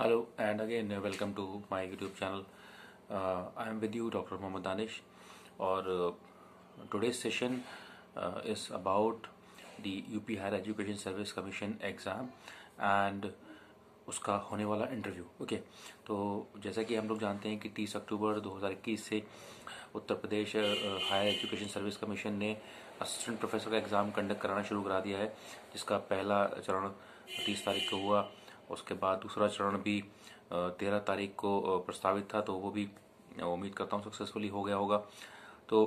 Hello and again welcome to my YouTube channel. Uh, I am with you Dr. Mohammad Danish और uh, today's session uh, is about the UP Higher Education Service Commission exam and उसका होने वाला interview okay okay. तो जैसा कि हम लोग जानते हैं कि 30 अक्टूबर 2021 से Uttar Pradesh higher education service commission ने असिस्टेंट प्रोफेसर का एग्ज़ाम कंडक्ट कराना शुरू करा दिया है जिसका पहला चरण 30 तारीख को हुआ उसके बाद दूसरा चरण भी तेरह तारीख को प्रस्तावित था तो वो भी उम्मीद करता हूँ सक्सेसफुली हो गया होगा तो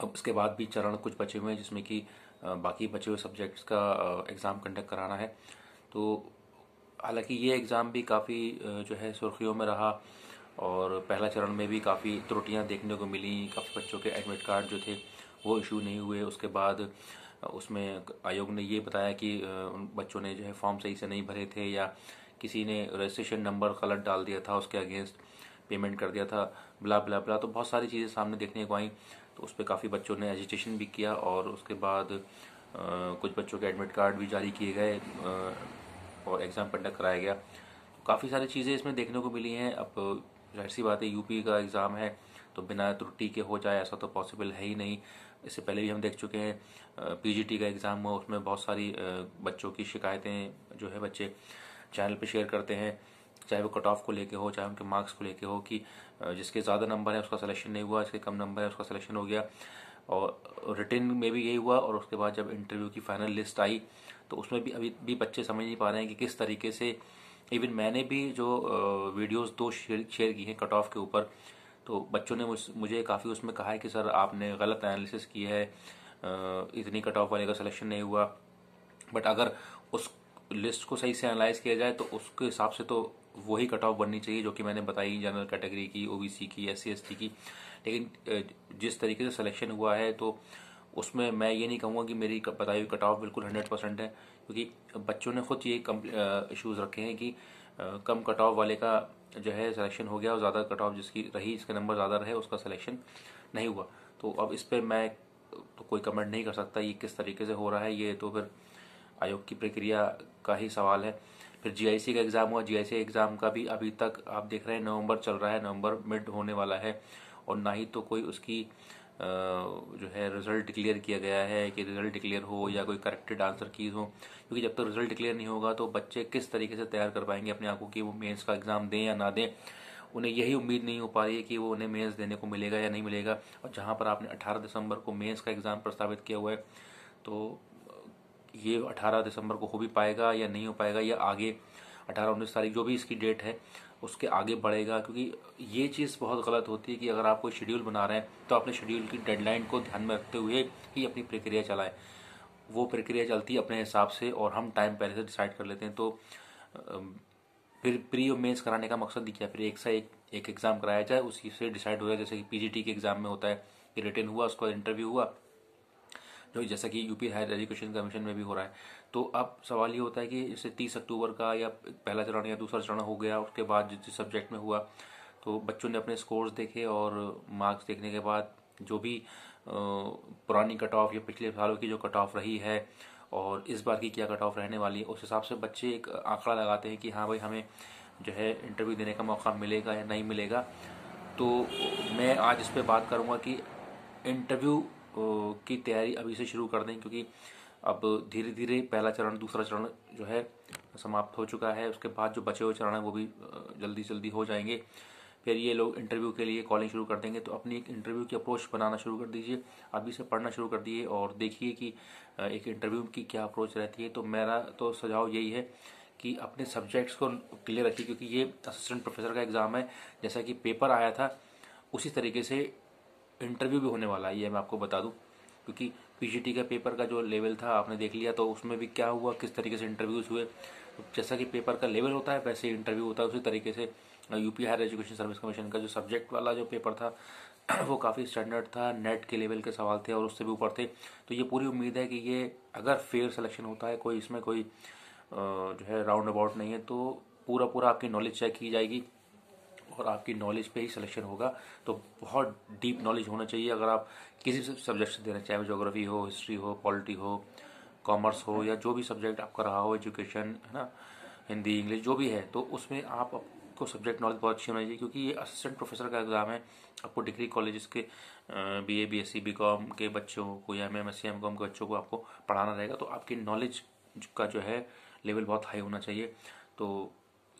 अब उसके बाद भी चरण कुछ बचे हुए हैं जिसमें कि बाकी बचे हुए सब्जेक्ट्स का एग्ज़ाम कंडक्ट कराना है तो हालांकि ये एग्ज़ाम भी काफ़ी जो है सुर्खियों में रहा और पहला चरण में भी काफ़ी त्रुटियां देखने को मिली काफ़ी बच्चों के एडमिट कार्ड जो थे वो इशू नहीं हुए उसके बाद उसमें आयोग ने ये बताया कि उन बच्चों ने जो है फॉर्म सही से नहीं भरे थे या किसी ने रजिस्ट्रेशन नंबर गलत डाल दिया था उसके अगेंस्ट पेमेंट कर दिया था ब्ला ब्ला ब्ला तो बहुत सारी चीज़ें सामने देखने को आई तो उस पर काफ़ी बच्चों ने एजुटेशन भी किया और उसके बाद कुछ बच्चों के एडमिट कार्ड भी जारी किए गए और एग्ज़ाम कंडक्ट कराया गया तो काफ़ी सारी चीज़ें इसमें देखने को मिली हैं अब जाहिर सी बात है यूपी का एग्ज़ाम है तो बिना त्रुटि के हो जाए ऐसा तो पॉसिबल है ही नहीं इससे पहले भी हम देख चुके हैं पीजीटी का एग्ज़ाम हुआ उसमें बहुत सारी बच्चों की शिकायतें जो है बच्चे चैनल पे शेयर करते हैं चाहे वो कट ऑफ को लेके हो चाहे उनके मार्क्स को लेके हो कि जिसके ज़्यादा नंबर है उसका सिलेक्शन नहीं हुआ जिसके कम नंबर है उसका सिलेक्शन हो गया और रिटर्न में भी यही हुआ और उसके बाद जब इंटरव्यू की फाइनल लिस्ट आई तो उसमें भी अभी भी बच्चे समझ नहीं पा रहे हैं कि किस तरीके से इवन मैंने भी जो वीडियोस दो शेयर शेयर की हैं कट ऑफ के ऊपर तो बच्चों ने मुझ, मुझे काफ़ी उसमें कहा है कि सर आपने गलत एनालिसिस किया है इतनी कट ऑफ वाले का सिलेक्शन नहीं हुआ बट अगर उस लिस्ट को सही से एनालाइज किया जाए तो उसके हिसाब से तो वही कट ऑफ बननी चाहिए जो कि मैंने बताई जनरल कैटेगरी की ओबीसी की एस सी की लेकिन जिस तरीके से सिलेक्शन हुआ है तो उसमें मैं ये नहीं कहूँगा कि मेरी बताई हुई कट ऑफ बिल्कुल हंड्रेड परसेंट है क्योंकि बच्चों ने खुद ये इशूज़ रखे हैं कि कम कट ऑफ वाले का जो है सिलेक्शन हो गया और ज़्यादा कट ऑफ जिसकी रही इसके नंबर ज़्यादा रहे उसका सिलेक्शन नहीं हुआ तो अब इस पर मैं तो कोई कमेंट नहीं कर सकता ये किस तरीके से हो रहा है ये तो फिर आयोग की प्रक्रिया का ही सवाल है फिर जीआईसी का एग्ज़ाम हुआ जीआईसी एग्ज़ाम का भी अभी तक आप देख रहे हैं नवंबर चल रहा है नवंबर मिड होने वाला है और ना ही तो कोई उसकी जो है रिजल्ट डिक्लेयर किया गया है कि रिजल्ट डिक्लेयर हो या कोई करेक्टेड आंसर कीज हो क्योंकि जब तक तो रिजल्ट डिक्लेयर नहीं होगा तो बच्चे किस तरीके से तैयार कर पाएंगे अपने आप को कि वो मेंस का एग्ज़ाम दें या ना दें उन्हें यही उम्मीद नहीं हो पा रही है कि वो उन्हें मेन्स देने को मिलेगा या नहीं मिलेगा और जहाँ पर आपने अठारह दिसंबर को मेन्स का एग्ज़ाम प्रस्तावित किया हुआ है तो ये अठारह दिसंबर को हो भी पाएगा या नहीं हो पाएगा या आगे अठारह उन्नीस तारीख जो भी इसकी डेट है उसके आगे बढ़ेगा क्योंकि ये चीज़ बहुत गलत होती है कि अगर आप कोई शेड्यूल बना रहे हैं तो अपने शेड्यूल की डेडलाइन को ध्यान में रखते हुए ही अपनी प्रक्रिया चलाएं वो प्रक्रिया चलती है अपने हिसाब से और हम टाइम पहले से डिसाइड कर लेते हैं तो फिर प्री और मेंस कराने का मकसद क्या फिर एक सा एक एक एग्ज़ाम कराया जाए उसी से डिसाइड हो जाए जैसे कि पीजीटी के एग्ज़ाम में होता है कि रिटर्न हुआ उसका इंटरव्यू हुआ तो जैसा कि यूपी हायर एजुकेशन कमीशन में भी हो रहा है तो अब सवाल ये होता है कि जैसे तीस अक्टूबर का या पहला चरण या दूसरा चरण हो गया उसके बाद जिस सब्जेक्ट में हुआ तो बच्चों ने अपने स्कोर्स देखे और मार्क्स देखने के बाद जो भी पुरानी कट ऑफ या पिछले सालों की जो कट ऑफ रही है और इस बार की क्या कट ऑफ रहने वाली है उस हिसाब से बच्चे एक आंकड़ा लगाते हैं कि हाँ भाई हमें जो है इंटरव्यू देने का मौका मिलेगा या नहीं मिलेगा तो मैं आज इस पर बात करूँगा कि इंटरव्यू की तैयारी अभी से शुरू कर दें क्योंकि अब धीरे धीरे पहला चरण दूसरा चरण जो है समाप्त हो चुका है उसके बाद जो बचे हुए चरण हैं वो भी जल्दी जल्दी हो जाएंगे फिर ये लोग इंटरव्यू के लिए कॉलिंग शुरू कर देंगे तो अपनी एक इंटरव्यू की अप्रोच बनाना शुरू कर दीजिए अभी से पढ़ना शुरू कर दीजिए और देखिए कि एक इंटरव्यू की क्या अप्रोच रहती है तो मेरा तो सुझाव यही है कि अपने सब्जेक्ट्स को क्लियर रखिए क्योंकि ये असिस्टेंट प्रोफेसर का एग्ज़ाम है जैसा कि पेपर आया था उसी तरीके से इंटरव्यू भी होने वाला है ये मैं आपको बता दूँ क्योंकि पीजीटी का पेपर का जो लेवल था आपने देख लिया तो उसमें भी क्या हुआ किस तरीके से इंटरव्यूज़ हुए जैसा कि पेपर का लेवल होता है वैसे इंटरव्यू होता है उसी तरीके से UP higher education service commission का जो सब्जेक्ट वाला जो पेपर था वो काफ़ी स्टैंडर्ड था नेट के लेवल के सवाल थे और उससे भी ऊपर थे तो ये पूरी उम्मीद है कि ये अगर फेयर सिलेक्शन होता है कोई इसमें कोई जो है राउंड अबाउट नहीं है तो पूरा पूरा आपकी नॉलेज चेक की जाएगी और आपकी नॉलेज पे ही सिलेक्शन होगा तो बहुत डीप नॉलेज होना चाहिए अगर आप किसी भी सब्जेक्ट से देना चाहे जोग्राफी हो हिस्ट्री हो पॉलिटी हो कॉमर्स हो या जो भी सब्जेक्ट आपका रहा हो एजुकेशन है ना हिंदी इंग्लिश जो भी है तो उसमें आप आपको सब्जेक्ट नॉलेज बहुत अच्छी होनी चाहिए क्योंकि ये असिस्टेंट प्रोफेसर का एग्ज़ाम है आपको डिग्री कॉलेज के B A B S C B com के बच्चों को या M M S C M com के बच्चों को आपको पढ़ाना रहेगा तो आपकी नॉलेज का जो है लेवल बहुत हाई होना चाहिए तो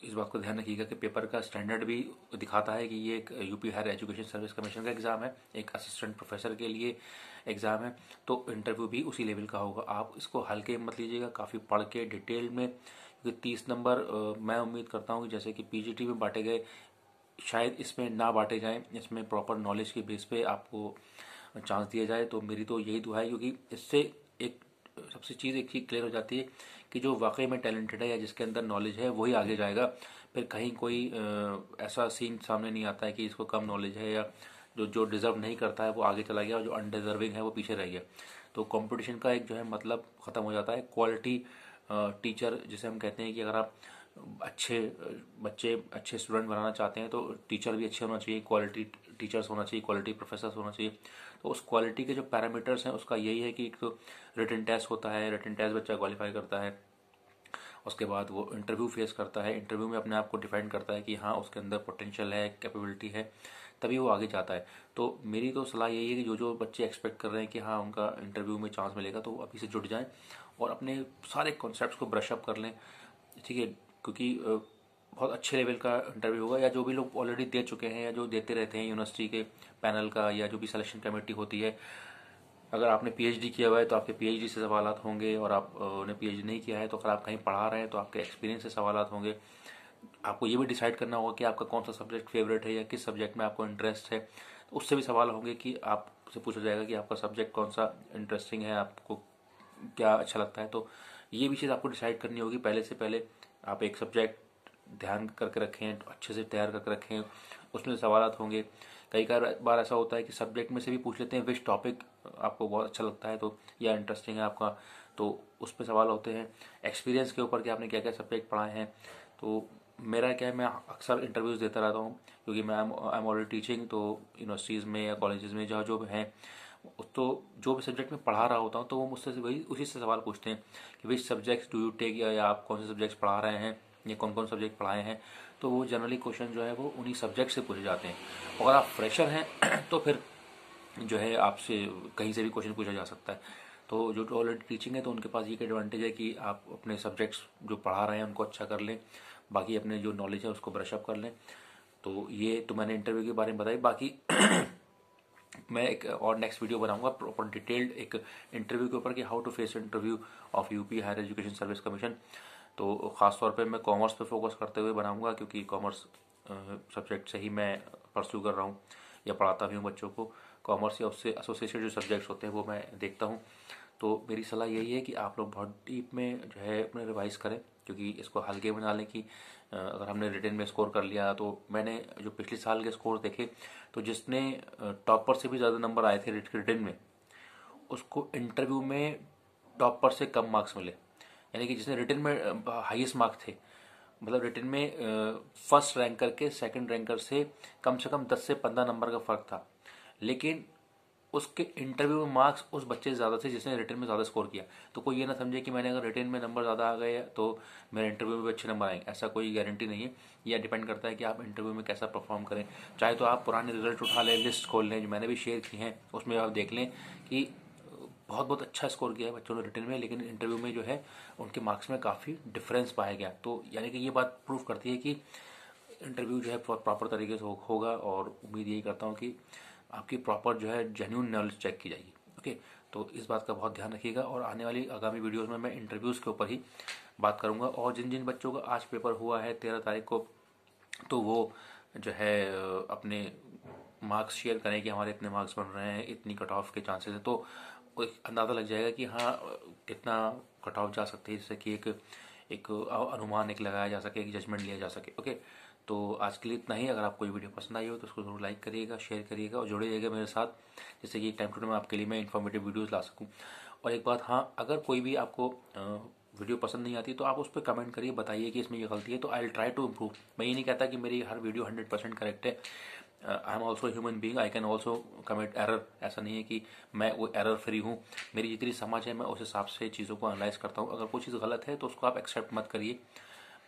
इस बात को ध्यान रखिएगा कि पेपर का स्टैंडर्ड भी दिखाता है कि ये एक UP higher education service commission का एग्ज़ाम है एक असिस्टेंट प्रोफेसर के लिए एग्ज़ाम है तो इंटरव्यू भी उसी लेवल का होगा आप इसको हल्के मत लीजिएगा काफ़ी पढ़ के डिटेल में क्योंकि तीस नंबर मैं उम्मीद करता हूँ कि जैसे कि पी में बांटे गए शायद इसमें ना बांटे जाएँ इसमें प्रॉपर नॉलेज के बेस पे आपको चांस दिया जाए तो मेरी तो यही दुआ है क्योंकि इससे एक सबसे चीज़ एक ही क्लियर हो जाती है कि जो वाकई में टैलेंटेड है या जिसके अंदर नॉलेज है वही आगे जाएगा फिर कहीं कोई ऐसा सीन सामने नहीं आता है कि इसको कम नॉलेज है या जो जो डिज़र्व नहीं करता है वो आगे चला गया और जो अनडिजर्विंग है वो पीछे रह गया तो कॉम्पिटिशन का एक जो है मतलब ख़त्म हो जाता है क्वालिटी टीचर जिसे हम कहते हैं कि अगर आप अच्छे बच्चे अच्छे स्टूडेंट बनाना चाहते हैं तो टीचर भी अच्छे होना चाहिए क्वालिटी टीचर्स होना चाहिए क्वालिटी प्रोफेसर होना चाहिए तो उस क्वालिटी के जो पैरामीटर्स हैं उसका यही है कि एक तो रिटर्न टेस्ट होता है रिटर्न टेस्ट बच्चा क्वालिफाई करता है उसके बाद वो इंटरव्यू फेस करता है इंटरव्यू में अपने आप को डिफाइंड करता है कि हाँ उसके अंदर पोटेंशियल है कैपेबिलिटी है तभी वो आगे जाता है तो मेरी तो सलाह यही है कि जो जो बच्चे एक्सपेक्ट कर रहे हैं कि हाँ उनका इंटरव्यू में चांस मिलेगा तो वो अभी से जुट जाएं और अपने सारे कॉन्सेप्ट को ब्रशअप कर लें ठीक है क्योंकि बहुत अच्छे लेवल का इंटरव्यू होगा या जो भी लोग ऑलरेडी दे चुके हैं या जो देते रहते हैं यूनिवर्सिटी के पैनल का या जो भी सिलेक्शन कमेटी होती है अगर आपने पीएचडी किया हुआ है तो आपके पीएचडी से सवाल होंगे और आपने पीएचडी नहीं किया है तो अगर आप कहीं पढ़ा रहे हैं तो आपके एक्सपीरियंस से सवाल होंगे आपको ये भी डिसाइड करना होगा कि आपका कौन सा सब्जेक्ट फेवरेट है या किस सब्जेक्ट में आपको इंटरेस्ट है तो उससे भी सवाल होंगे कि आपसे पूछा जाएगा कि आपका सब्जेक्ट कौन सा इंटरेस्टिंग है आपको क्या अच्छा लगता है तो ये भी चीज़ आपको डिसाइड करनी होगी पहले से पहले आप एक सब्जेक्ट ध्यान करके रखें अच्छे से तैयार करके रखें उसमें सवाल होंगे कई बार बार ऐसा होता है कि सब्जेक्ट में से भी पूछ लेते हैं विश टॉपिक आपको बहुत अच्छा लगता है तो या इंटरेस्टिंग है आपका तो उस पर सवाल होते हैं एक्सपीरियंस के ऊपर कि आपने क्या क्या सब्जेक्ट पढ़ाए हैं तो मेरा क्या है मैं अक्सर इंटरव्यूज़ देता रहता हूँ क्योंकि मैं आई एम ऑलरेडी टीचिंग तो यूनिवर्सिटीज़ में या कॉलेजेस में जहाँ जो हैं तो जो भी सब्जेक्ट में पढ़ा रहा होता हूँ तो वो मुझसे वही उसी से सवाल पूछते हैं कि भाई सब्जेक्ट्स डू यू टेक या आप कौन से सब्जेक्ट्स पढ़ा रहे हैं या कौन कौन सब्जेक्ट पढ़ाए हैं तो वो जनरली क्वेश्चन जो है वो उन्हीं सब्जेक्ट से पूछे जाते हैं अगर आप फ्रेशर हैं तो फिर जो है आपसे कहीं से भी क्वेश्चन पूछा जा सकता है तो जो ऑलरेडी टीचिंग है तो उनके पास ये एडवांटेज है कि आप अपने सब्जेक्ट्स जो पढ़ा रहे हैं उनको अच्छा कर लें बाकी अपने जो नॉलेज है उसको ब्रशअप कर लें तो ये तो मैंने इंटरव्यू के बारे में बताई बाकी मैं एक uh, और नेक्स्ट वीडियो बनाऊंगा प्रॉपर डिटेल्ड एक इंटरव्यू के ऊपर कि how to face interview of UP higher education service commission तो ख़ासतौर पे मैं कॉमर्स पे फोकस करते हुए बनाऊंगा क्योंकि कॉमर्स सब्जेक्ट uh, से ही मैं परस्यू कर रहा हूँ या पढ़ाता भी हूँ बच्चों को कॉमर्स या उससे एसोसिएटेड जो सब्जेक्ट्स होते हैं वो मैं देखता हूँ तो मेरी सलाह यही है कि आप लोग बहुत डीप में जो है अपने रिवाइज़ करें क्योंकि इसको हल्के बना लें कि अगर हमने रिटर्न में स्कोर कर लिया तो मैंने जो पिछले साल के स्कोर देखे तो जिसने टॉपर से भी ज़्यादा नंबर आए थे रिटर्न में उसको इंटरव्यू में टॉपर से कम मार्क्स मिले यानी कि जिसने रिटर्न में हाईएस्ट मार्क्स थे मतलब रिटर्न में फर्स्ट रैंकर के सेकंड रैंकर से कम से कम 10 से 15 नंबर का फर्क था लेकिन उसके इंटरव्यू में मार्क्स उस बच्चे से ज़्यादा थे जिसने रिटर्न में ज़्यादा स्कोर किया तो कोई ये ना समझे कि मैंने अगर रिटर्न में नंबर ज़्यादा आ गए तो मेरे इंटरव्यू में भी अच्छे नंबर आएंगे ऐसा कोई गारंटी नहीं है यह डिपेंड करता है कि आप इंटरव्यू में कैसा परफॉर्म करें चाहे तो आप पुराने रिजल्ट उठा लें लिस्ट खोल लें जो मैंने भी शेयर किए हैं उसमें आप देख लें कि बहुत बहुत अच्छा स्कोर किया है बच्चों ने रिटर्न में लेकिन इंटरव्यू में जो है उनके मार्क्स में काफ़ी डिफरेंस पाया गया तो यानी कि ये बात प्रूव करती है कि इंटरव्यू जो है प्रॉपर तरीके से होगा और उम्मीद यही करता हूँ कि आपकी प्रॉपर जो है जेन्यून नॉलेज चेक की जाएगी ओके तो इस बात का बहुत ध्यान रखिएगा और आने वाली आगामी वीडियोज़ में मैं इंटरव्यूज़ के ऊपर ही बात करूँगा और जिन जिन बच्चों का आज पेपर हुआ है तेरह तारीख को तो वो जो है अपने मार्क्स शेयर करें कि हमारे इतने मार्क्स बन रहे हैं इतनी कट ऑफ के चांसेस हैं तो एक अंदाज़ा लग जाएगा कि हाँ कितना कट ऑफ जा सकते हैं जिससे कि एक एक अनुमान एक लगाया जा सके एक जजमेंट लिया जा सके ओके तो आज के लिए इतना ही अगर आपको ये वीडियो पसंद आई हो तो उसको जरूर लाइक करिएगा शेयर करिएगा और जुड़े रहिएगा मेरे साथ जैसे कि टाइम टू टाइम आपके लिए मैं इन्फॉर्मेटिव वीडियोज़ ला सकूँ और एक बात हाँ अगर कोई भी आपको वीडियो पसंद नहीं आती तो आप उस पर कमेंट करिए बताइए कि इसमें ये गलती है तो आई ट्राई टू इम्प्रूव मैं ये नहीं कहता कि मेरी हर वीडियो हंड्रेड परसेंट करेक्ट है I am also human being I can also commit error ऐसा नहीं है कि मैं वो एरर फ्री हूँ मेरी जितनी समझ है मैं उस हिसाब से चीज़ों को एनालाइज करता हूँ अगर कोई चीज़ गलत है तो उसको आप एक्सेप्ट मत करिए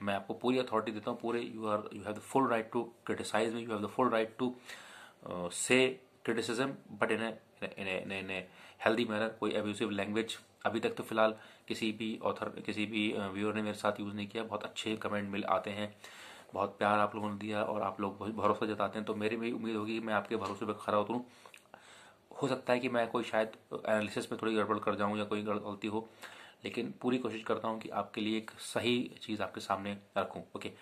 मैं आपको पूरी अथॉरिटी देता हूँ पूरे you are you have the full right to criticise me you have the full right to say criticism but in in in healthy manner कोई एब्यूसिव लैंग्वेज अभी तक तो फिलहाल किसी भी ऑथर किसी भी व्यूअर uh, ने मेरे साथ यूज़ नहीं किया बहुत अच्छे कमेंट मिल आते हैं बहुत प्यार आप लोगों ने दिया और आप लोग बहुत भरोसा जताते हैं तो मेरी भी उम्मीद होगी कि मैं आपके भरोसे पर खड़ा उतरूँ हो सकता है कि मैं कोई शायद एनालिसिस में थोड़ी गड़बड़ कर जाऊँ या कोई गलती हो लेकिन पूरी कोशिश करता हूँ कि आपके लिए एक सही चीज़ आपके सामने रखूँ ओके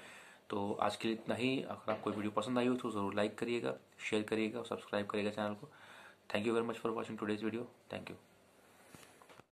तो आज के लिए इतना ही अगर आपको वीडियो पसंद आई हो तो ज़रूर लाइक करिएगा शेयर करिएगा और सब्सक्राइब करिएगा चैनल को thank you very much for watching today's video thank you